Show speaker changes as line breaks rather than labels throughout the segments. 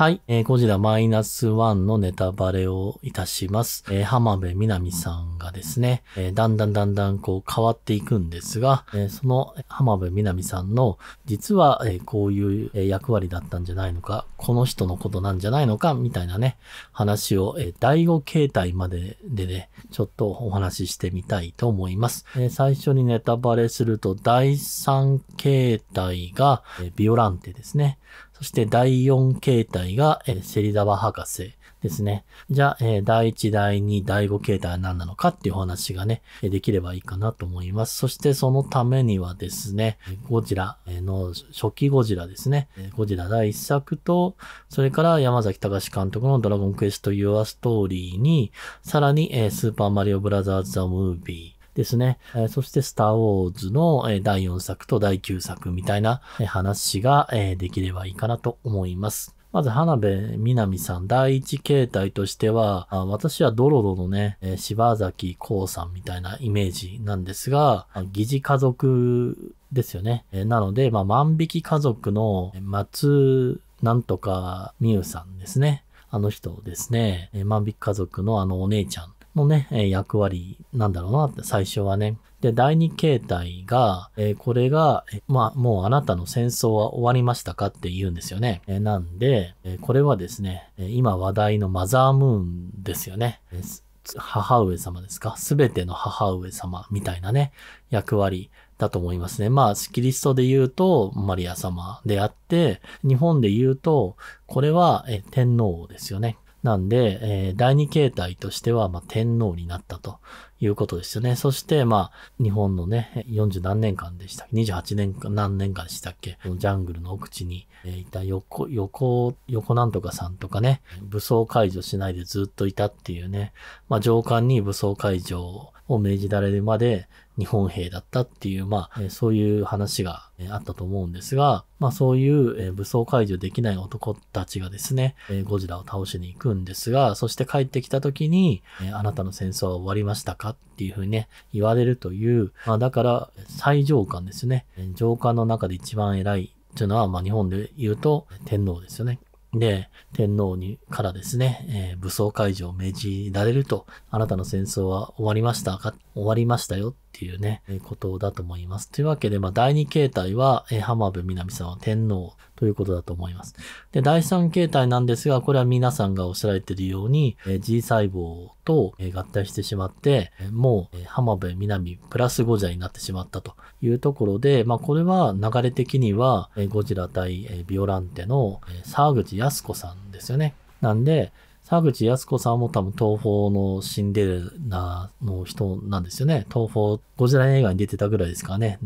はい。えー、ゴジラマイナス1のネタバレをいたします。えー、浜辺美波さんがですね、えー、だんだんだんだんこう変わっていくんですが、えー、その浜辺美波さんの、実は、えー、こういう役割だったんじゃないのか、この人のことなんじゃないのか、みたいなね、話を、えー、第5形態まででね、ちょっとお話ししてみたいと思います。えー、最初にネタバレすると、第3形態が、えー、ビオランテですね。そして第4形態が、えー、シリダワ博士ですね。じゃあ、えー、第1、第2、第5形態は何なのかっていうお話がね、できればいいかなと思います。そしてそのためにはですね、ゴジラの初期ゴジラですね。ゴジラ第1作と、それから山崎隆監督のドラゴンクエストユアストーリーに、さらに、えー、スーパーマリオブラザーズ・ザ・ムービー、ですね。えそして、スター・ウォーズの、え第4作と第9作みたいな、え話が、えできればいいかなと思います。まず、花部みなみさん、第一形態としては、私はドロドのね、柴崎孝さんみたいなイメージなんですが、疑似家族ですよね。なので、まあ、万引き家族の松なんとか美優さんですね。あの人ですね。万引き家族のあのお姉ちゃんのね、役割なんだろうなって最初はね。で、第2形態が、えー、これが、まあ、もうあなたの戦争は終わりましたかって言うんですよね。えー、なんで、えー、これはですね、今話題のマザームーンですよね。えー、母上様ですかすべての母上様みたいなね、役割だと思いますね。まあ、キリストで言うと、マリア様であって、日本で言うと、これは天皇ですよね。なんで、えー、第二形態としては、まあ、天皇になったということですよね。そして、まあ、日本のね、40何年間でしたっけ ?28 年間、何年間でしたっけジャングルの奥地に、えー、いた横、横、横なんとかさんとかね、武装解除しないでずっといたっていうね、まあ、上官に武装解除をを命じられまで日本兵だったっていう、まあ、そういう話があったと思うんですが、まあそういう武装解除できない男たちがですね、ゴジラを倒しに行くんですが、そして帰ってきた時に、あなたの戦争は終わりましたかっていうふうにね、言われるという、まあだから最上官ですね、上官の中で一番偉いというのは、まあ日本で言うと天皇ですよね。で、天皇にからですね、えー、武装解除を命じられると、あなたの戦争は終わりましたか終わりましたよ。っていうね、ことだと思います。というわけで、まあ、第2形態は、え浜辺美波さんは天皇ということだと思います。で、第3形態なんですが、これは皆さんがおっしゃられているように、え G 細胞と合体してしまって、もう浜辺美波プラスゴジラになってしまったというところで、まあ、これは流れ的には、ゴジラ対ビオランテの沢口靖子さんですよね。なんで、沢口靖子さんも多分東方のシンデレラの人なんですよね。東方、ゴジラ映画に出てたぐらいですからね。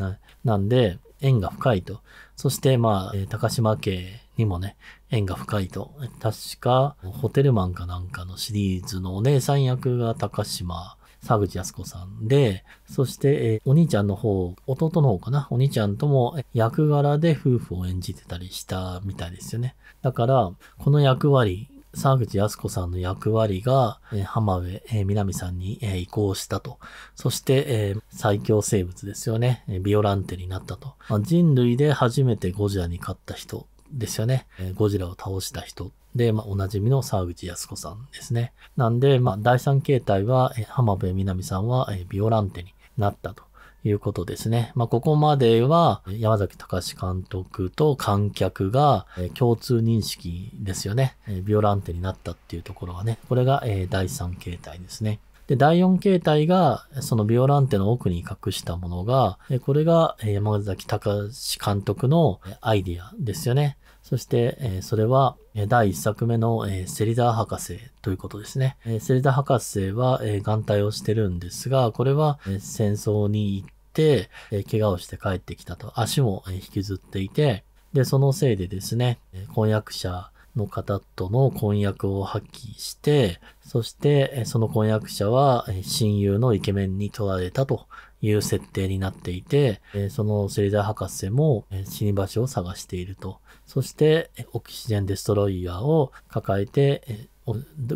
なんで、縁が深いと。そしてまあ、高島家にもね、縁が深いと。確か、ホテルマンかなんかのシリーズのお姉さん役が高島、沢口靖子さんで、そして、お兄ちゃんの方、弟の方かな、お兄ちゃんとも役柄で夫婦を演じてたりしたみたいですよね。だから、この役割沢口靖子さんの役割が、え浜辺、え南さんに、え移行したと。そして、え最強生物ですよね。ビオランテになったと。まあ、人類で初めてゴジラに勝った人ですよね。えゴジラを倒した人。で、まあ、おなじみの沢口靖子さんですね。なんで、まあ、第三形態は、浜辺美波さんは、えビオランテになったと。いうことですね。まあ、ここまでは山崎隆監督と観客が共通認識ですよね。ビオランテになったっていうところはね、これが第3形態ですね。で、第4形態が、そのビオランテの奥に隠したものが、これが山崎隆監督のアイディアですよね。そして、それは第1作目のセリダー博士ということですね。セリダー博士は眼帯をしてるんですが、これは戦争に行っ、えー、怪我をして帰ってきたと。足も引きずっていて、で、そのせいでですね、婚約者の方との婚約を破棄して、そしてその婚約者は親友のイケメンに取られたという設定になっていて、その芹沢博士も死に場所を探していると。そしてオキシジェンデストロイヤーを抱えて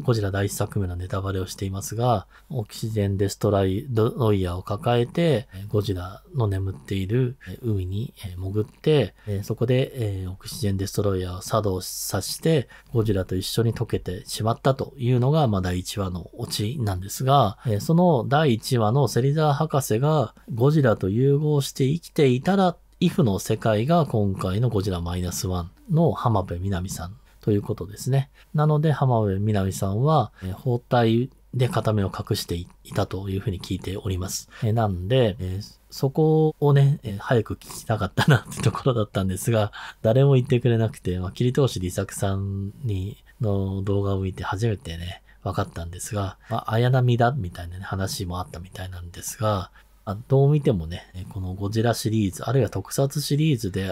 ゴジラ第1作目のネタバレをしていますが、オキシジェンデストライロイヤーを抱えて、ゴジラの眠っている海に潜って、そこでオキシジェンデストロイヤーを作動させて、ゴジラと一緒に溶けてしまったというのが、まあ、第1話のオチなんですが、その第1話の芹沢博士がゴジラと融合して生きていたら、イフの世界が今回のゴジラマイナスワンの浜辺美波さんということですね。なので、浜辺美波さんは、え包帯で片目を隠していたというふうに聞いております。えなんで、えそこをね、え早く聞きたかったなってところだったんですが、誰も言ってくれなくて、まあ、切り通し利作さんにの動画を見て初めてね、分かったんですが、まあ、綾波だみたいな、ね、話もあったみたいなんですが、あどう見てもね、このゴジラシリーズ、あるいは特撮シリーズで、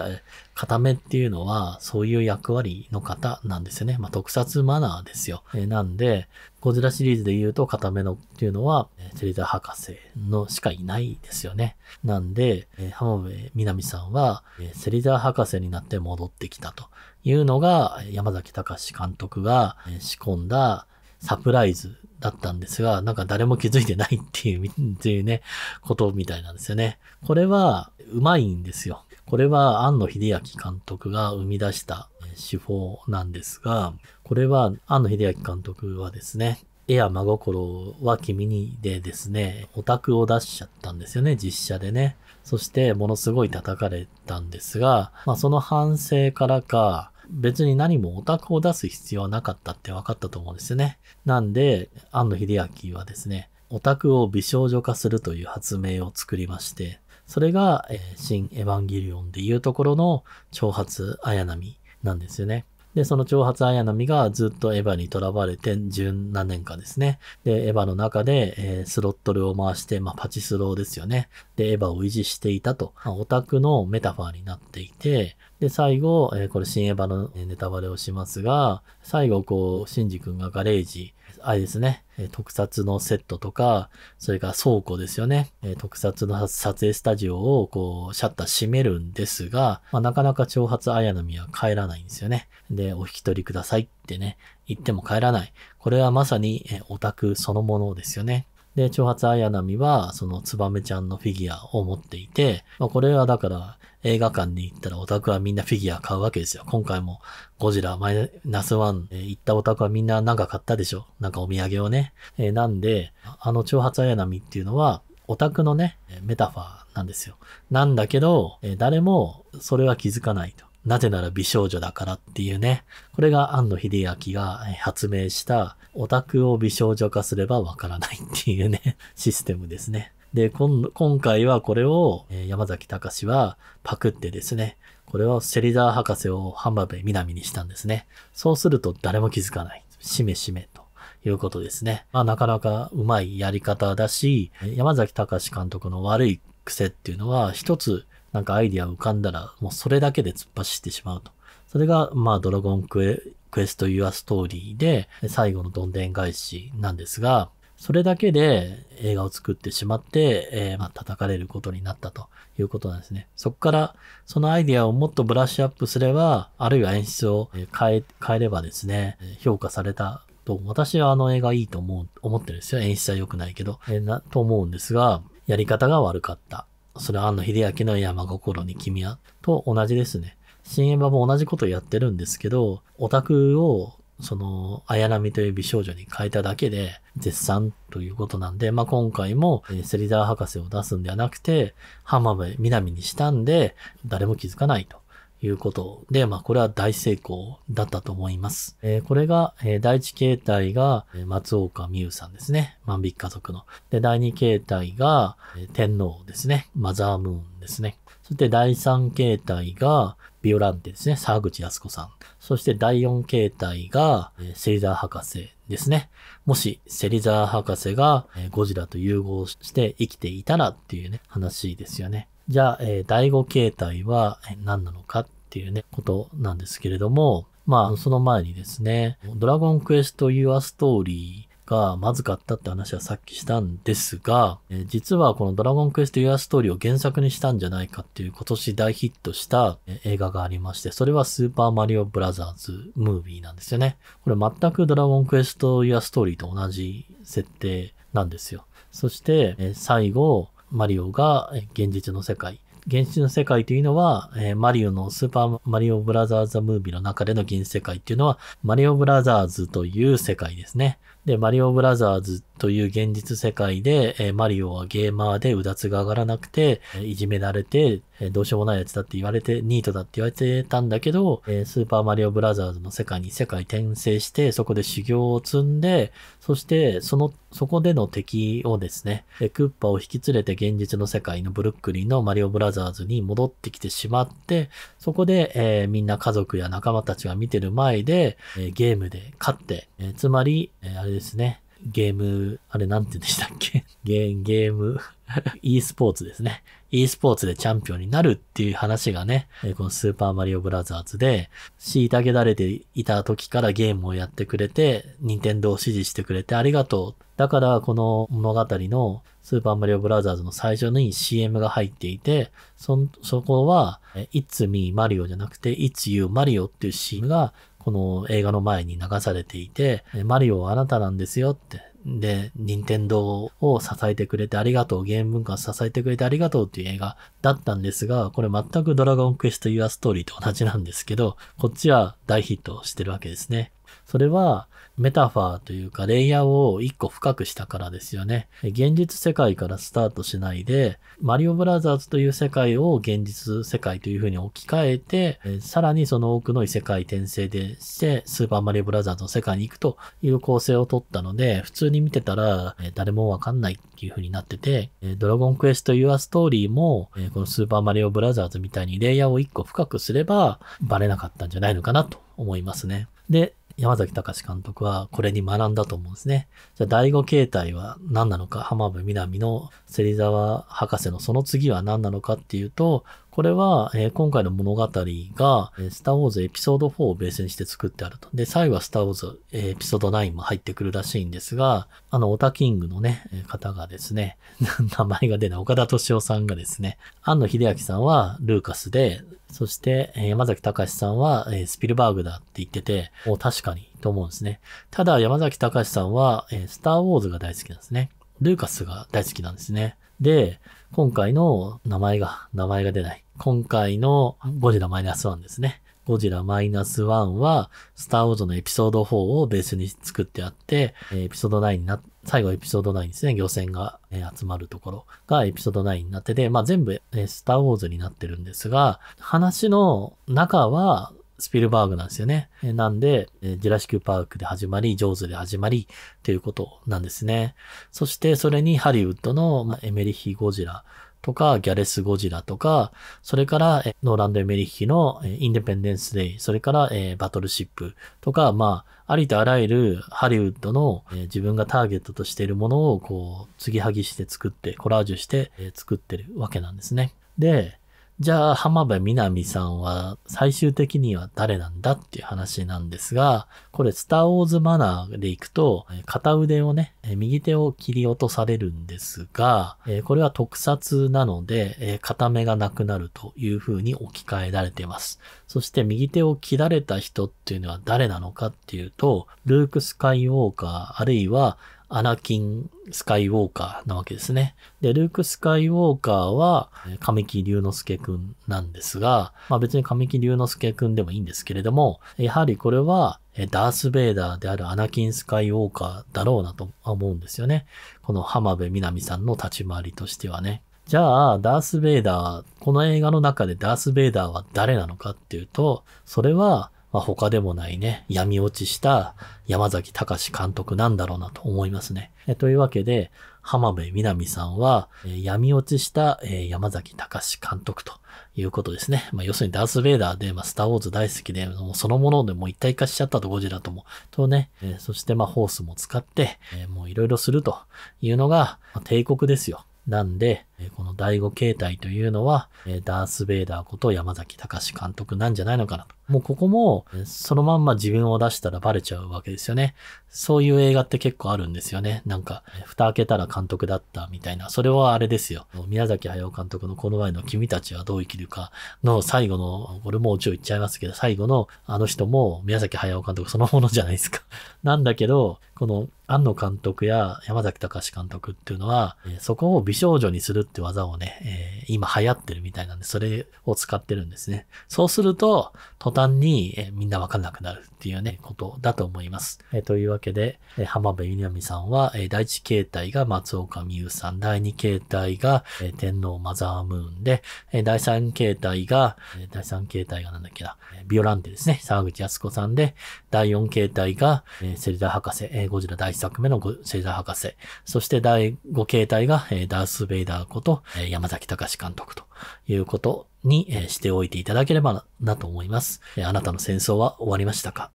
固めっていうのは、そういう役割の方なんですよね。まあ、特撮マナーですよ。えなんで、ゴジラシリーズで言うと、固めのっていうのは、チェリザ博士のしかいないですよね。なんで、浜辺美波さんは、セリザー博士になって戻ってきたというのが、山崎隆監督が仕込んだサプライズだったんですが、なんか誰も気づいてないっていう、っていうね、ことみたいなんですよね。これは、うまいんですよ。これは、庵野秀明監督が生み出した手法なんですが、これは、庵野秀明監督はですね、絵や真心は君にでですね、オタクを出しちゃったんですよね、実写でね。そして、ものすごい叩かれたんですが、まあ、その反省からか、別に何もオタクを出す必要はなかったって分かったと思うんですよね。なんで、安野秀明はですね、オタクを美少女化するという発明を作りまして、それが、えー、新エヴァンゲリオンでいうところの挑発綾波なんですよね。で、その長髪綾波がずっとエヴァに囚われて十何年間ですね。で、エヴァの中で、えー、スロットルを回して、まあ、パチスローですよね。で、エヴァを維持していたと、まあ、オタクのメタファーになっていて、で、最後、えー、これ新エヴァのネタバレをしますが、最後、こう、シンジ君がガレージあれですね、特撮のセットとか、それから倉庫ですよね。特撮の撮影スタジオをこう、シャッター閉めるんですが、まあ、なかなか挑発綾波は帰らないんですよね。で、お引き取りくださいってね、言っても帰らない。これはまさにオタクそのものですよね。で、長髪綾波は、そのツバメちゃんのフィギュアを持っていて、まあ、これはだから映画館に行ったらオタクはみんなフィギュア買うわけですよ。今回もゴジラマイナスワン行ったオタクはみんななんか買ったでしょなんかお土産をね。えー、なんで、あの長髪綾波っていうのは、オタクのね、メタファーなんですよ。なんだけど、誰もそれは気づかないと。なぜなら美少女だからっていうね。これが庵野秀明が発明したオタクを美少女化すればわからないっていうね、システムですね。で、今回はこれを山崎隆はパクってですね、これをセリザー博士を浜辺美波にしたんですね。そうすると誰も気づかない。しめしめと。いうことですね。まあなかなかうまいやり方だし、山崎隆監督の悪い癖っていうのは一つなんかアイディア浮かんだら、もうそれだけで突っ走ってしまうと。それが、まあ、ドラゴンクエクエスト・ユア・ストーリーで、最後のどんでん返しなんですが、それだけで映画を作ってしまって、えー、まあ、叩かれることになったということなんですね。そこから、そのアイディアをもっとブラッシュアップすれば、あるいは演出を変え、変えればですね、評価されたと、私はあの映画いいと思う、思ってるんですよ。演出は良くないけど、えー、な、と思うんですが、やり方が悪かった。それは庵野秀明の山心に君は、と同じですね。新エヴァも同じことをやってるんですけど、オタクを、その、綾波という美少女に変えただけで、絶賛ということなんで、まあ、今回も、芹沢博士を出すんではなくて、浜辺、南にしたんで、誰も気づかないと。いうことで、まあこれは大成功だったと思います。えー、これが、えー、第一形態が松岡美優さんですね。万引き家族の。で、第二形態が、えー、天皇ですね。マザームーンですね。そして第三形態がビオランテですね。沢口靖子さん。そして第四形態が、えー、セリザー博士ですね。もしセリザー博士が、えー、ゴジラと融合して生きていたらっていうね、話ですよね。じゃあ、えー、第5形態は何なのかっていうね、ことなんですけれども、まあ、その前にですね、ドラゴンクエストユア・ストーリーがまずかったって話はさっきしたんですが、えー、実はこのドラゴンクエストユア・ストーリーを原作にしたんじゃないかっていう今年大ヒットした映画がありまして、それはスーパーマリオブラザーズムービーなんですよね。これ全くドラゴンクエストユア・ストーリーと同じ設定なんですよ。そして、えー、最後、マリオが現実の世界。現実の世界というのは、えー、マリオのスーパーマリオブラザーズ・ムービーの中での現実世界っていうのは、マリオブラザーズという世界ですね。で、マリオブラザーズという現実世界で、えー、マリオはゲーマーでうだつが上がらなくて、いじめられて、えー、どうしようもないやつだって言われて、ニートだって言われてたんだけど、えー、スーパーマリオブラザーズの世界に世界転生して、そこで修行を積んで、そして、その、そこでの敵をですね、えクッパを引き連れて現実の世界のブルックリンのマリオブラザーズに戻ってきてしまって、そこで、えー、みんな家族や仲間たちが見てる前で、えゲームで勝って、えつまり、えあれですね、ゲーム、あれなんて言うんでしたっけ ゲゲーム、e スポーツですね。e スポーツでチャンピオンになるっていう話がね、このスーパーマリオブラザーズで、虐げられていた時からゲームをやってくれて、任天堂を支持してくれてありがとう。だからこの物語のスーパーマリオブラザーズの最初に CM が入っていて、そ、そこは、It's me Mario じゃなくて It's you Mario っていう CM がこの映画の前に流されていて、マリオはあなたなんですよって。で、任天堂を支えてくれてありがとう、ゲーム文化を支えてくれてありがとうっていう映画だったんですが、これ全くドラゴンクエストユアストーリーと同じなんですけど、こっちは大ヒットしてるわけですね。それはメタファーというかレイヤーを一個深くしたからですよね。現実世界からスタートしないで、マリオブラザーズという世界を現実世界というふうに置き換えて、さらにその奥の異世界転生でして、スーパーマリオブラザーズの世界に行くという構成を取ったので、普通に見てたら誰もわかんないっていうふうになってて、ドラゴンクエストユアストーリーも、このスーパーマリオブラザーズみたいにレイヤーを一個深くすればバレなかったんじゃないのかなと思いますね。で、山崎隆監督はこれに学んだと思うんですね。じゃあ第五形態は何なのか、浜辺美波の芹沢博士のその次は何なのかっていうと、これは、えー、今回の物語が、スターウォーズエピソード4をベースにして作ってあると。で、最後はスターウォーズエピソード9も入ってくるらしいんですが、あの、オタキングのね、方がですね、名前が出ない岡田敏夫さんがですね、安野秀明さんはルーカスで、そして、山崎隆さんは、スピルバーグだって言ってて、もう確かにと思うんですね。ただ、山崎隆さんは、スターウォーズが大好きなんですね。ルーカスが大好きなんですね。で、今回の名前が、名前が出ない。今回のゴジラマイナス1ですね。ゴジラマイナス1は、スターウォーズのエピソード4をベースに作ってあって、エピソード9にな、最後エピソード9ですね、漁船が集まるところがエピソード9になってて、まあ全部スターウォーズになってるんですが、話の中はスピルバーグなんですよね。なんで、ジュラシック・パークで始まり、ジョーズで始まり、ということなんですね。そしてそれにハリウッドのエメリヒ・ゴジラとか、ギャレス・ゴジラとか、それからノーランド・エメリヒのインデペンデンス・デイ、それからバトルシップとか、まあ、ありとあらゆるハリウッドの自分がターゲットとしているものをこう、継ぎはぎして作って、コラージュして作ってるわけなんですね。で、じゃあ浜辺美波さんは最終的には誰なんだっていう話なんですが、これスターウォーズマナーでいくと、片腕をね、右手を切り落とされるんですが、これは特撮なので、片目がなくなるという風に置き換えられてます。そして右手を切られた人っていうのは誰なのかっていうと、ルーク・スカイウォーカーあるいはアナキン・スカイウォーカーなわけですね。で、ルーク・スカイウォーカーは、神木隆之介くんなんですが、まあ別に神木隆之介くんでもいいんですけれども、やはりこれは、ダース・ベイダーであるアナキン・スカイウォーカーだろうなと思うんですよね。この浜辺美波さんの立ち回りとしてはね。じゃあ、ダース・ベイダー、この映画の中でダース・ベイダーは誰なのかっていうと、それはまあ、他でもないね、闇落ちした山崎隆監督なんだろうなと思いますね。というわけで、浜辺美波さんは、闇落ちした山崎隆監督ということですね。まあ、要するにダース・ベイダーで、まあ、スター・ウォーズ大好きで、もうそのものでも一体化しちゃったとゴジラとも、とね、そしてまあホースも使って、もういろいろするというのが、帝国ですよ。なんで、この第5形態というのは、ダース・ベイダーこと山崎隆監督なんじゃないのかなと。もうここも、そのまんま自分を出したらバレちゃうわけですよね。そういう映画って結構あるんですよね。なんか、蓋開けたら監督だったみたいな。それはあれですよ。宮崎駿監督のこの前の君たちはどう生きるかの最後の、俺もうちょい言っちゃいますけど、最後のあの人も宮崎駿監督そのものじゃないですか。なんだけど、この安野監督や山崎隆監督っていうのは、そこを美少女にするって技をね、えー、今流行ってるみたいなんで、それを使ってるんですね。そうすると、途端に、えー、みんなわかんなくなるっていうね、ことだと思います。えー、というわけで、え浜辺美波さんは、え第一形態が松岡美優さん、第二形態が、え天皇マザームーンで、え第三形態が、え第三形態がなんだっけな、えビオランテですね、沢口靖子さんで、第四形態が、えセリダ博士、えゴジラ第一作目のセリダ博士、そして第五形態が、えダース・ベイダー子と山崎隆監督ということにしておいていただければなと思います。あなたの戦争は終わりましたか